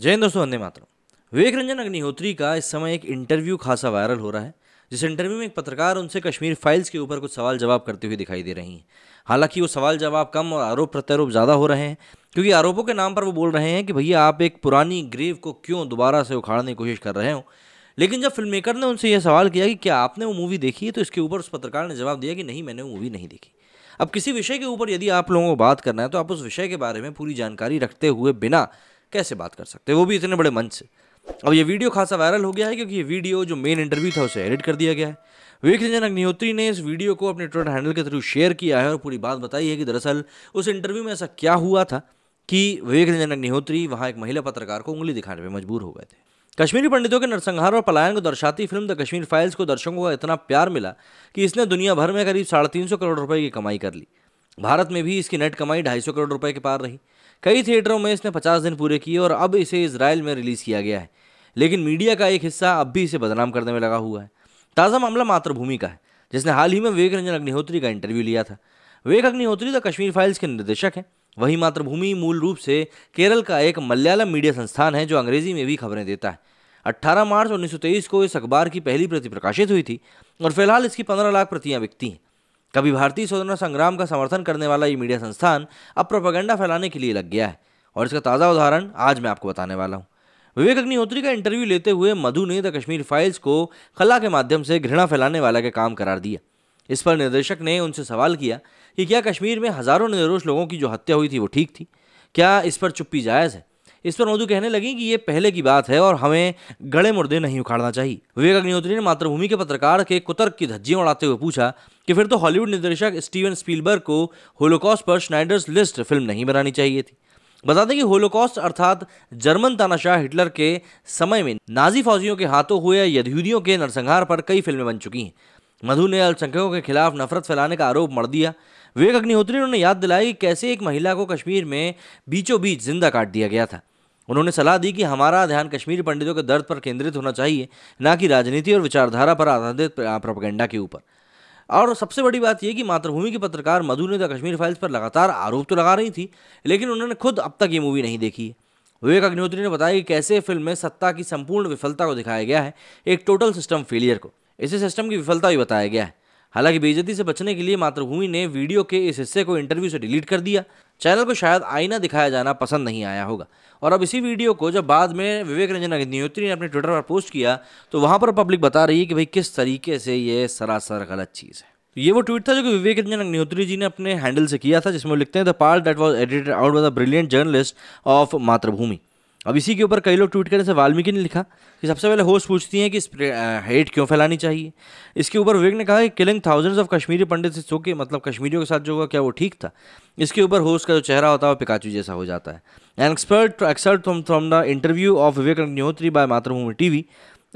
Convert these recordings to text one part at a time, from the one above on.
जय हिंद दोस्तों वंदे मातरम विवेक रंजन अग्निहोत्री का इस समय एक इंटरव्यू खासा वायरल हो रहा है जिस इंटरव्यू में एक पत्रकार उनसे कश्मीर फाइल्स के ऊपर कुछ सवाल जवाब करते हुए दिखाई दे रही हैं हालांकि वो सवाल जवाब कम और आरोप प्रत्यारोप ज़्यादा हो रहे हैं क्योंकि आरोपों के नाम पर वो बोल रहे हैं कि भैया आप एक पुरानी ग्रेव को क्यों दोबारा से उखाड़ने की कोशिश कर रहे हो लेकिन जब फिल्म मेकर ने उनसे यह सवाल किया कि क्या आपने वो मूवी देखी है तो इसके ऊपर उस पत्रकार ने जवाब दिया कि नहीं मैंने वो मूवी नहीं देखी अब किसी विषय के ऊपर यदि आप लोगों को बात करना है तो आप उस विषय के बारे में पूरी जानकारी रखते हुए बिना कैसे बात कर सकते हैं वो भी इतने बड़े मंच से अब ये वीडियो खासा वायरल हो गया है क्योंकि ये वीडियो जो मेन इंटरव्यू था उसे एडिट कर दिया गया है विवेक रंजन अग्निहोत्री ने इस वीडियो को अपने ट्विटर हैंडल के थ्रू शेयर किया है और पूरी बात बताई है कि दरअसल उस इंटरव्यू में ऐसा क्या हुआ था कि विवेक रंजन अग्निहोत्री वहाँ एक महिला पत्रकार को उंगली दिखाने पर मजबूर हो गए थे कश्मीरी पंडितों के नरसंहार और पलायन को दर्शाती फिल्म द कश्मीर फाइल्स को दर्शकों का इतना प्यार मिला कि इसने दुनिया भर में करीब साढ़े तीन सौ करोड़ रुपए की कमाई कर ली भारत में भी इसकी नेट कमाई ढाई सौ करोड़ रुपए के पार रही कई थिएटरों में इसने पचास दिन पूरे किए और अब इसे इसराइल में रिलीज़ किया गया है लेकिन मीडिया का एक हिस्सा अब भी इसे बदनाम करने में लगा हुआ है ताज़ा मामला मातृभूमि का है जिसने हाल ही में विवेक रंजन अग्निहोत्री का इंटरव्यू लिया था विवेक अग्निहोत्री द कश्मीर फाइल्स के निर्देशक हैं वहीं मातृभूमि मूल रूप से केरल का एक मलयालम मीडिया संस्थान है जो अंग्रेजी में भी खबरें देता है 18 मार्च 1923 को इस अखबार की पहली प्रति प्रकाशित हुई थी और फिलहाल इसकी 15 लाख प्रतियां बिकती हैं कभी भारतीय स्वतंत्रता संग्राम का समर्थन करने वाला ये मीडिया संस्थान अब प्रोपागेंडा फैलाने के लिए लग गया है और इसका ताज़ा उदाहरण आज मैं आपको बताने वाला हूँ विवेक अग्निहोत्री का इंटरव्यू लेते हुए मधु ने द कश्मीर फाइल्स को खला के माध्यम से घृणा फैलाने वाला के काम करार दिया इस पर निर्देशक ने उनसे सवाल किया कि क्या कश्मीर में हज़ारों निर्दोष लोगों की जो हत्या हुई थी वो ठीक थी क्या इस पर चुप्पी जायज़ है इस पर मधु कहने लगी कि ये पहले की बात है और हमें गड़े मुर्दे नहीं उखाड़ना चाहिए विवेक अग्निहोत्री ने मातृभूमि के पत्रकार के कुतर्क की धज्जियां उड़ाते हुए पूछा कि फिर तो हॉलीवुड निर्देशक स्टीवन स्पीलबर्ग को होलोकॉस्ट पर स्नाइडर्स लिस्ट फिल्म नहीं बनानी चाहिए थी बता दें कि होलोकॉस्ट अर्थात जर्मन तानाशाह हिटलर के समय में नाजी फौजियों के हाथों हुए यदहूदियों के नरसंहार पर कई फिल्में बन चुकी हैं मधु ने अल्पसंख्यकों के खिलाफ नफरत फैलाने का आरोप मर दिया विवेक अग्निहोत्री ने याद दिलाई कि कैसे एक महिला को कश्मीर में बीचों बीच जिंदा काट दिया गया था उन्होंने सलाह दी कि हमारा ध्यान कश्मीरी पंडितों के दर्द पर केंद्रित होना चाहिए न कि राजनीति और विचारधारा पर आधारित प्रोपगेंडा के ऊपर और सबसे बड़ी बात यह कि मातृभूमि की पत्रकार मधु ने द तो कश्मीर फाइल्स पर लगातार आरोप तो लगा रही थी लेकिन उन्होंने खुद अब तक ये मूवी नहीं देखी है विवेक अग्निहोत्री ने बताया कि कैसे फिल्म में सत्ता की संपूर्ण विफलता को दिखाया गया है एक टोटल सिस्टम फेलियर को इसी सिस्टम की विफलता भी बताया गया है हालांकि बेजती से बचने के लिए मातृभूमि ने वीडियो के इस हिस्से को इंटरव्यू से डिलीट कर दिया चैनल को शायद आईना दिखाया जाना पसंद नहीं आया होगा और अब इसी वीडियो को जब बाद में विवेक रंजन अग्निहोत्री ने अपने ट्विटर पर पोस्ट किया तो वहाँ पर पब्लिक बता रही है कि भाई किस तरीके से ये सरासर गलत चीज़ है तो ये वो ट्वीट था जो कि विवेक रंजन अग्निहोत्री जी ने अपने हैंडल से किया था जिसमें लिखते हैं the part that was edited out was the brilliant journalist of Mathrubhumi अब इसी के ऊपर कई लोग ट्वीट करें से वाल्मीकि ने लिखा कि सबसे पहले होस्ट पूछती हैं कि हेट क्यों फैलानी चाहिए इसके ऊपर विवेक ने कहा कि killing thousands of Kashmiri Pandit से चौके मतलब कश्मीरियों के साथ जो हुआ क्या वो ठीक था इसके ऊपर होस्ट का जो चेहरा होता है वो पिकाचू जैसा हो जाता है an expert excerpt from the interview of Vivek Agnihotri by Mathrubhumi TV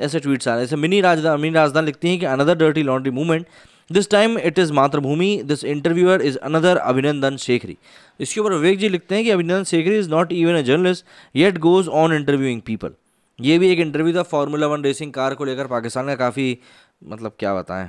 ऐसे ट्वीट्स आ रहे हैं ऐसे मिनी राजधान मिनी राजधान लिखती हैं कि another dirty laundry movement this time it is Mathrubhumi this interviewer is another Abhinandan Sekhri इसके ऊपर विवेक जी लिखते हैं कि Abhinandan Sekhri is not even a journalist yet goes on interviewing people ये भी एक इंटरव्यू था फार्मूला वन रेसिंग कार को लेकर पाकिस्तान का काफ़ी मतलब क्या बताएं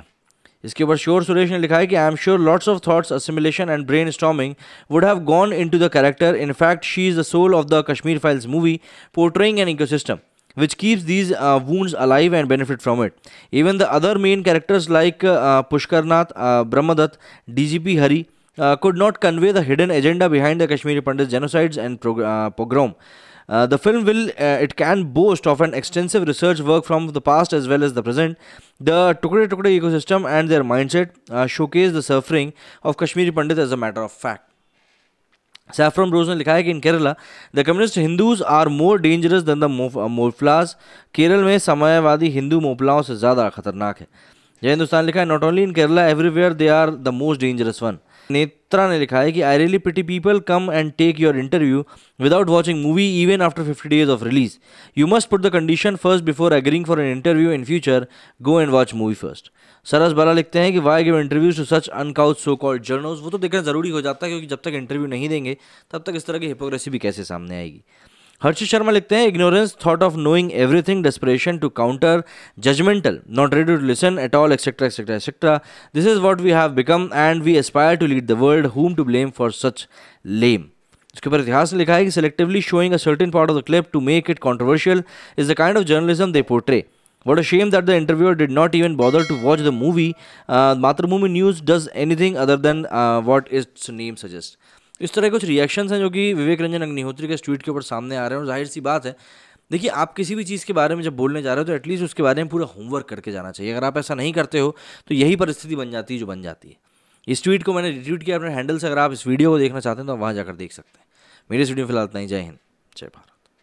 इसके ऊपर श्योर सुरेश ने लिखा है कि I am sure lots of thoughts assimilation and brain storming would have gone into the character in fact she is the soul of the Kashmir Files movie portraying an ecosystem which keeps these uh, wounds alive and benefit from it. Even the other main characters like uh, uh Pushkarnath, uh, Brahmadat, DGP Hari uh, could not convey the hidden agenda behind the Kashmiri Pandits genocides and uh, pogrom. Uh, the film will uh, it can boast of an extensive research work from the past as well as the present. The Tukde Tukde ecosystem and their mindset uh, showcase the suffering of Kashmiri Pandit as a matter of fact. Saffron Rose ने लिखा है कि in Kerala the communist Hindus are more dangerous than the Moplahs Kerala में समयवादी हिंदू मोफलाओं से ज़्यादा खतरनाक है यह हिंदुस्तान लिखा है not only in Kerala everywhere they are the most dangerous one Netra ने लिखा है कि I really pity people come and take your interview without watching movie even after fifty days of release you must put the condition first before agreeing for an interview in future go and watch movie first Saras Bala लिखते हैं कि why give interviews to such uncouth so called journals वो तो देखना ज़रूरी हो जाता है क्योंकि जब तक इंटरव्यू नहीं देंगे तब तक इस तरह की हिपोक्रेसी भी कैसे सामने आएगी हर्षित शर्मा लिखते हैं ignorance thought of knowing everything desperation to counter judgemental not ready to listen at all etcetera etcetera etcetera this is what we have become and we aspire to lead the world whom to blame for such lame इसके ऊपर इतिहास ने लिखा है कि selectively showing a certain part of the clip to make it controversial is the kind of journalism they portray What a Shem that the interviewer did not even bother to watch the movie Mathrubhumi news does anything other than what is name suggest इस तरह कुछ reactions हैं जो कि विवेक रंजन अग्निहोत्री के tweet के ऊपर सामने आ रहे हैं और जाहिर सी बात है देखिए आप किसी भी चीज़ के बारे में जब बोलने जा रहे हो तो एटलीस्ट उसके बारे में पूरा होमवर्क करके जाना चाहिए अगर आप ऐसा नहीं करते हो तो यही परिस्थिति बन जाती है जो बन जाती है इस ट्वीट को मैंने रिट्वीट किया अपने हैंडल से अगर आप इस वीडियो को देखना चाहते हैं तो आप वहाँ जाकर देख सकते हैं मेरे इस वीडियो फिलहाल इतना ही जय हिंद जय भारत